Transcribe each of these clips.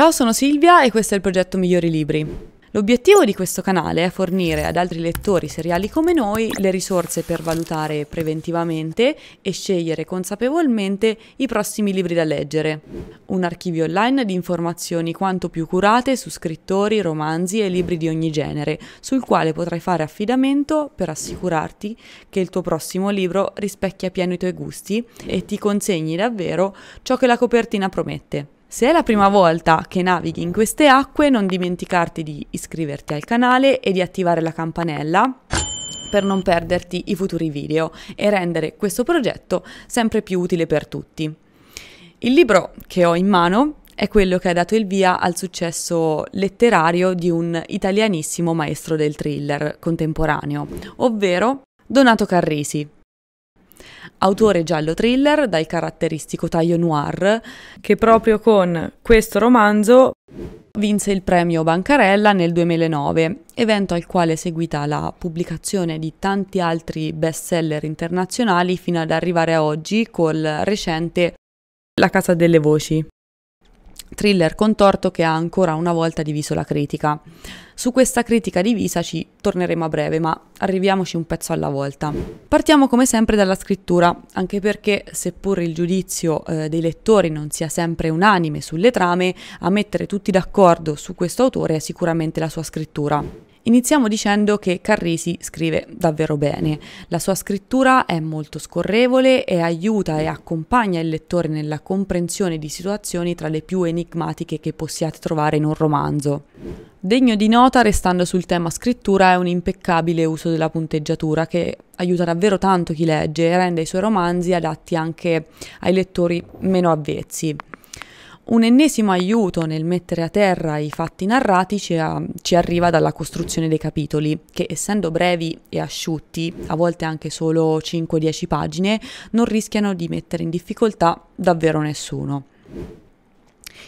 Ciao, sono Silvia e questo è il progetto Migliori Libri. L'obiettivo di questo canale è fornire ad altri lettori seriali come noi le risorse per valutare preventivamente e scegliere consapevolmente i prossimi libri da leggere. Un archivio online di informazioni quanto più curate su scrittori, romanzi e libri di ogni genere, sul quale potrai fare affidamento per assicurarti che il tuo prossimo libro rispecchia pieno i tuoi gusti e ti consegni davvero ciò che la copertina promette. Se è la prima volta che navighi in queste acque, non dimenticarti di iscriverti al canale e di attivare la campanella per non perderti i futuri video e rendere questo progetto sempre più utile per tutti. Il libro che ho in mano è quello che ha dato il via al successo letterario di un italianissimo maestro del thriller contemporaneo, ovvero Donato Carrisi, autore giallo thriller dal caratteristico taglio noir, che proprio con questo romanzo vinse il premio Bancarella nel 2009, evento al quale è seguita la pubblicazione di tanti altri bestseller internazionali fino ad arrivare a oggi col recente La casa delle voci thriller contorto che ha ancora una volta diviso la critica. Su questa critica divisa ci torneremo a breve, ma arriviamoci un pezzo alla volta. Partiamo come sempre dalla scrittura, anche perché seppur il giudizio eh, dei lettori non sia sempre unanime sulle trame, a mettere tutti d'accordo su questo autore è sicuramente la sua scrittura. Iniziamo dicendo che Carrisi scrive davvero bene. La sua scrittura è molto scorrevole e aiuta e accompagna il lettore nella comprensione di situazioni tra le più enigmatiche che possiate trovare in un romanzo. Degno di nota, restando sul tema scrittura, è un impeccabile uso della punteggiatura che aiuta davvero tanto chi legge e rende i suoi romanzi adatti anche ai lettori meno avvezzi. Un ennesimo aiuto nel mettere a terra i fatti narrati ci, a, eh, ci, arriva dalla costruzione dei capitoli, che essendo brevi e asciutti, a volte anche solo 5-10 pagine, non rischiano di mettere in difficoltà davvero nessuno.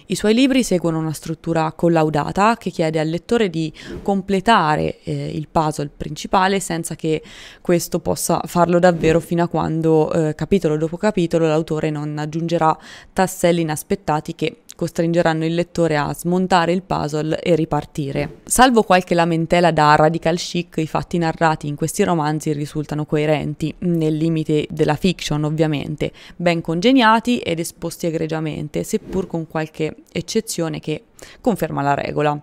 I suoi libri seguono una struttura collaudata che chiede al lettore di completare eh, il puzzle principale senza che questo possa farlo davvero fino a quando eh, capitolo dopo capitolo l'autore non aggiungerà tasselli inaspettati che costringeranno il lettore a smontare il puzzle e ripartire. Salvo qualche lamentela da radical chic, i fatti narrati in questi romanzi risultano coerenti, nel limite della fiction ovviamente, ben congegnati ed esposti egregiamente, seppur con qualche eccezione che conferma la regola.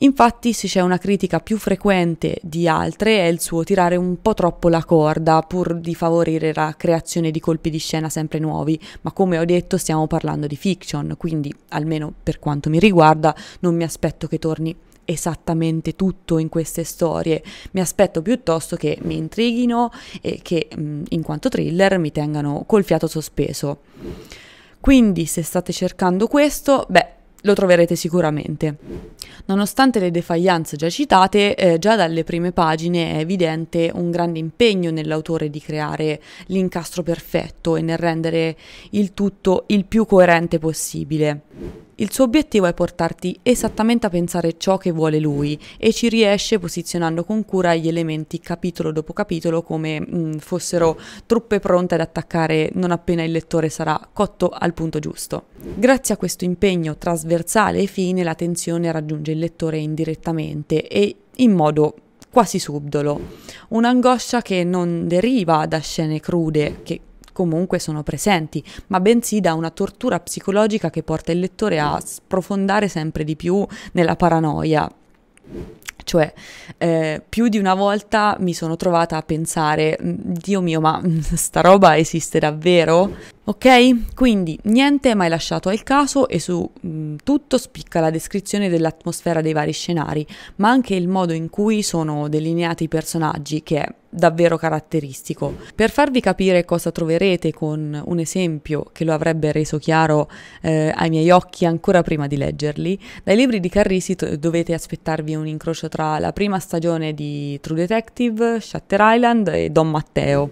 Infatti, se c'è una critica più frequente di altre, è il suo tirare un po' troppo la corda pur di favorire la creazione di colpi di scena sempre nuovi, ma come ho detto stiamo parlando di fiction, quindi, almeno per quanto mi riguarda, non mi aspetto che torni esattamente tutto in queste storie, mi aspetto piuttosto che mi intrighino e che, in quanto thriller, mi tengano col fiato sospeso. Quindi, se state cercando questo, beh, lo troverete sicuramente. Nonostante le defaianze già citate, eh, già dalle prime pagine è evidente un grande impegno nell'autore di creare l'incastro perfetto e nel rendere il tutto il più coerente possibile. Il suo obiettivo è portarti esattamente a pensare ciò che vuole lui e ci riesce posizionando con cura gli elementi capitolo dopo capitolo come mh, mm, fossero truppe pronte ad attaccare non appena il lettore sarà cotto al punto giusto. Grazie a questo impegno trasversale e fine la tensione raggiunge il lettore indirettamente e in modo quasi subdolo. Un'angoscia che non deriva da scene crude, che comunque sono presenti, ma bensì da una tortura psicologica che porta il lettore a sprofondare sempre di più nella paranoia. Cioè, eh, più di una volta mi sono trovata a pensare, mm, Dio mio, ma sta roba esiste davvero? Ok? Quindi niente è mai lasciato al caso e su mh, mm, tutto spicca la descrizione dell'atmosfera dei vari scenari, ma anche il modo in cui sono delineati i personaggi, che è davvero caratteristico. Per farvi capire cosa troverete con un esempio che lo avrebbe reso chiaro eh, ai miei occhi ancora prima di leggerli, dai libri di Carrisi dovete aspettarvi un incrocio tra la prima stagione di True Detective, Shutter Island e Don Matteo.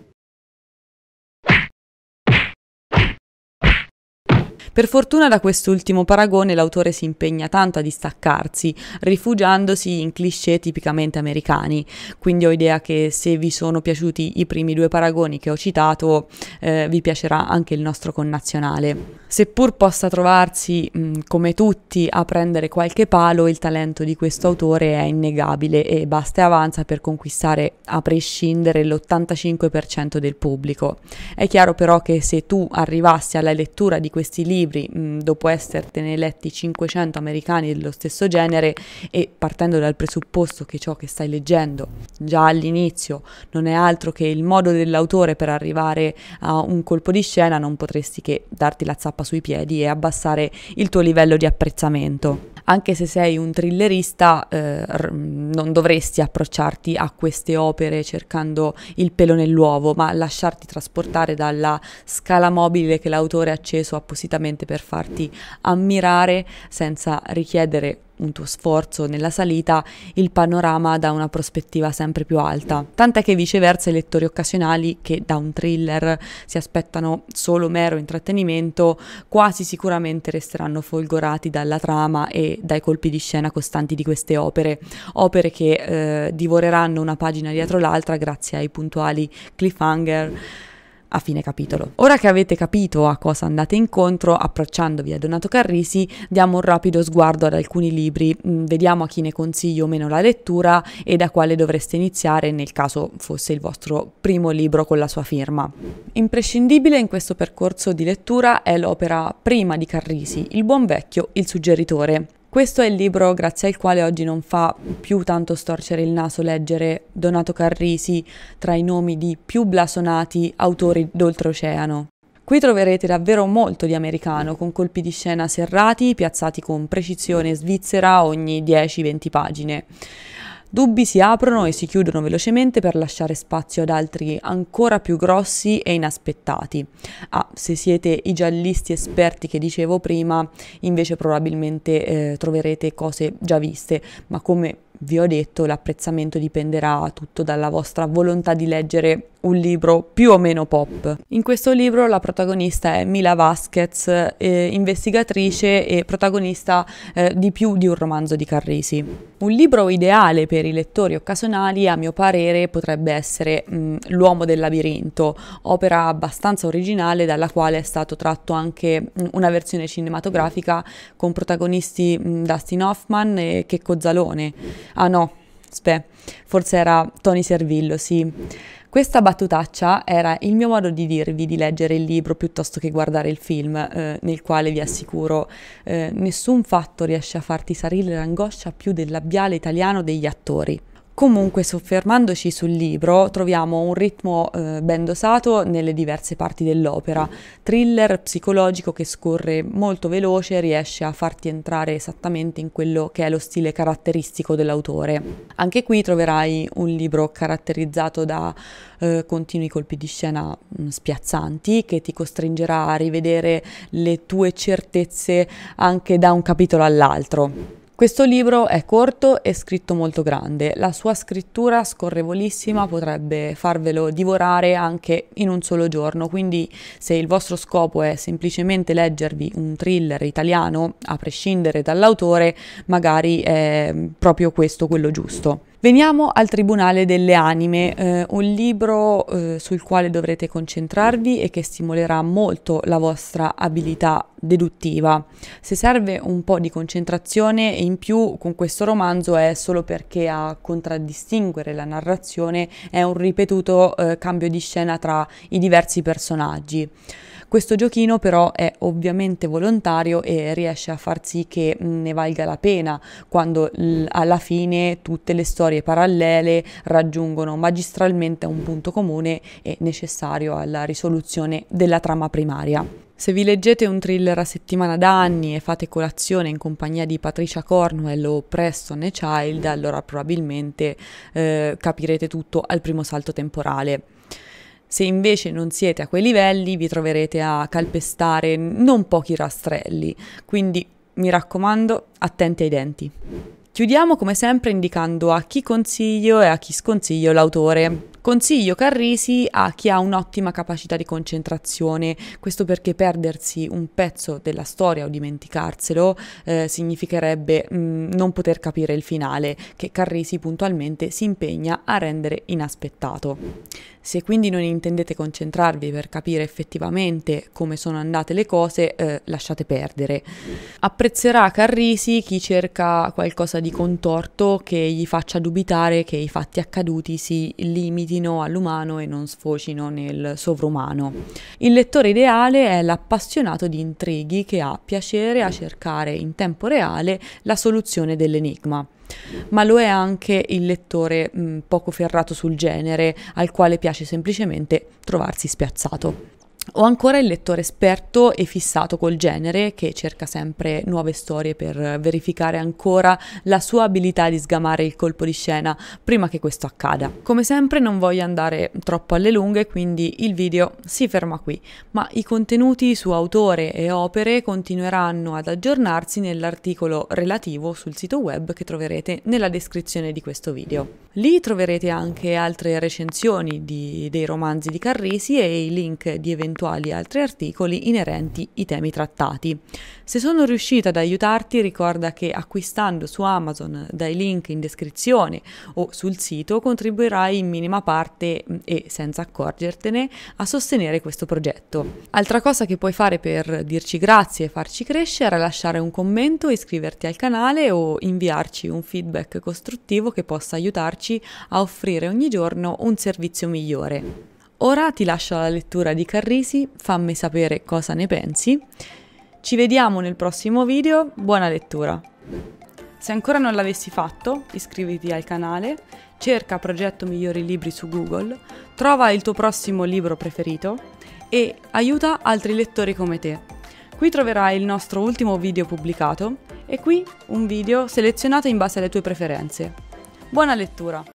Per fortuna da quest'ultimo paragone l'autore si impegna tanto a distaccarsi, rifugiandosi in cliché tipicamente americani, quindi ho idea che se vi sono piaciuti i primi due paragoni che ho citato, eh, vi piacerà anche il nostro connazionale. Seppur possa trovarsi, mh, mm, come tutti, a prendere qualche palo, il talento di questo autore è innegabile e basta e avanza per conquistare a prescindere l'85% del pubblico. È chiaro però che se tu arrivassi alla lettura di questi libri libri mh, mm, dopo essertene letti 500 americani dello stesso genere e partendo dal presupposto che ciò che stai leggendo già all'inizio non è altro che il modo dell'autore per arrivare a un colpo di scena, non potresti che darti la zappa sui piedi e abbassare il tuo livello di apprezzamento. Anche se sei un thrillerista, eh, non dovresti approcciarti a queste opere cercando il pelo nell'uovo, ma lasciarti trasportare dalla scala mobile che l'autore ha acceso appositamente semplicemente per farti ammirare senza richiedere un tuo sforzo nella salita il panorama da una prospettiva sempre più alta. Tant'è che viceversa i lettori occasionali che da un thriller si aspettano solo mero intrattenimento quasi sicuramente resteranno folgorati dalla trama e dai colpi di scena costanti di queste opere, opere che eh, divoreranno una pagina dietro l'altra grazie ai puntuali cliffhanger a fine capitolo. Ora che avete capito a cosa andate incontro, approcciandovi a Donato Carrisi, diamo un rapido sguardo ad alcuni libri, mm, vediamo a chi ne consiglio o meno la lettura e da quale dovreste iniziare nel caso fosse il vostro primo libro con la sua firma. Imprescindibile in questo percorso di lettura è l'opera prima di Carrisi, Il buon vecchio, il suggeritore, questo è il libro grazie al quale oggi non fa più tanto storcere il naso leggere Donato Carrisi tra i nomi di più blasonati autori d'oltreoceano. Qui troverete davvero molto di americano, con colpi di scena serrati, piazzati con precisione svizzera ogni 10-20 pagine. Dubbi si aprono e si chiudono velocemente per lasciare spazio ad altri ancora più grossi e inaspettati. Ah, se siete i giallisti esperti che dicevo prima, invece probabilmente eh, troverete cose già viste, ma come vi ho detto l'apprezzamento dipenderà tutto dalla vostra volontà di leggere un libro più o meno pop. In questo libro la protagonista è Mila Vasquez, eh, investigatrice e protagonista eh, di più di un romanzo di Carrisi. Un libro ideale per i lettori occasionali, a mio parere, potrebbe essere mh, mm, L'uomo del labirinto, opera abbastanza originale dalla quale è stato tratto anche mh, mm, una versione cinematografica con protagonisti mh, mm, Dustin Hoffman e Checco Zalone. Ah no, Spe. forse era Tony Servillo, sì. Questa battutaccia era il mio modo di dirvi di leggere il libro piuttosto che guardare il film, eh, nel quale vi assicuro eh, nessun fatto riesce a farti salire l'angoscia più del labiale italiano degli attori. Comunque, soffermandoci sul libro, troviamo un ritmo eh, ben dosato nelle diverse parti dell'opera. Thriller psicologico che scorre molto veloce, e riesce a farti entrare esattamente in quello che è lo stile caratteristico dell'autore. Anche qui troverai un libro caratterizzato da eh, continui colpi di scena mh, mm, spiazzanti che ti costringerà a rivedere le tue certezze anche da un capitolo all'altro. Questo libro è corto e scritto molto grande, la sua scrittura scorrevolissima potrebbe farvelo divorare anche in un solo giorno, quindi se il vostro scopo è semplicemente leggervi un thriller italiano, a prescindere dall'autore, magari è proprio questo quello giusto. Veniamo al Tribunale delle Anime, eh, un libro eh, sul quale dovrete concentrarvi e che stimolerà molto la vostra abilità deduttiva. Se serve un po' di concentrazione e in più con questo romanzo è solo perché a contraddistinguere la narrazione è un ripetuto eh, cambio di scena tra i diversi personaggi. Questo giochino però è ovviamente volontario e riesce a far sì che mm, ne valga la pena quando alla fine tutte le storie parallele raggiungono magistralmente un punto comune e necessario alla risoluzione della trama primaria. Se vi leggete un thriller a settimana da anni e fate colazione in compagnia di Patricia Cornwell o Preston e Child, allora probabilmente eh, capirete tutto al primo salto temporale. Se invece non siete a quei livelli vi troverete a calpestare non pochi rastrelli, quindi mi raccomando attenti ai denti. Chiudiamo come sempre indicando a chi consiglio e a chi sconsiglio l'autore. Consiglio Carrisi a chi ha un'ottima capacità di concentrazione, questo perché perdersi un pezzo della storia o dimenticarselo eh, significherebbe mh, mm, non poter capire il finale che Carrisi puntualmente si impegna a rendere inaspettato. Se quindi non intendete concentrarvi per capire effettivamente come sono andate le cose, eh, lasciate perdere. Apprezzerà Carrisi chi cerca qualcosa di contorto che gli faccia dubitare che i fatti accaduti si limitino limitino all'umano e non sfocino nel sovrumano. Il lettore ideale è l'appassionato di intrighi che ha piacere a cercare in tempo reale la soluzione dell'enigma ma lo è anche il lettore mh, mm, poco ferrato sul genere, al quale piace semplicemente trovarsi spiazzato. Ho ancora il lettore esperto e fissato col genere che cerca sempre nuove storie per verificare ancora la sua abilità di sgamare il colpo di scena prima che questo accada. Come sempre non voglio andare troppo alle lunghe, quindi il video si ferma qui, ma i contenuti su autore e opere continueranno ad aggiornarsi nell'articolo relativo sul sito web che troverete nella descrizione di questo video. Lì troverete anche altre recensioni di, dei romanzi di Carrisi e i link di eventuali eventuali altri articoli inerenti i temi trattati. Se sono riuscita ad aiutarti ricorda che acquistando su Amazon dai link in descrizione o sul sito contribuirai in minima parte mm, e senza accorgertene a sostenere questo progetto. Altra cosa che puoi fare per dirci grazie e farci crescere è lasciare un commento, iscriverti al canale o inviarci un feedback costruttivo che possa aiutarci a offrire ogni giorno un servizio migliore. Ora ti lascio alla lettura di Carrisi, fammi sapere cosa ne pensi. Ci vediamo nel prossimo video, buona lettura! Se ancora non l'avessi fatto, iscriviti al canale, cerca Progetto Migliori Libri su Google, trova il tuo prossimo libro preferito e aiuta altri lettori come te. Qui troverai il nostro ultimo video pubblicato e qui un video selezionato in base alle tue preferenze. Buona lettura!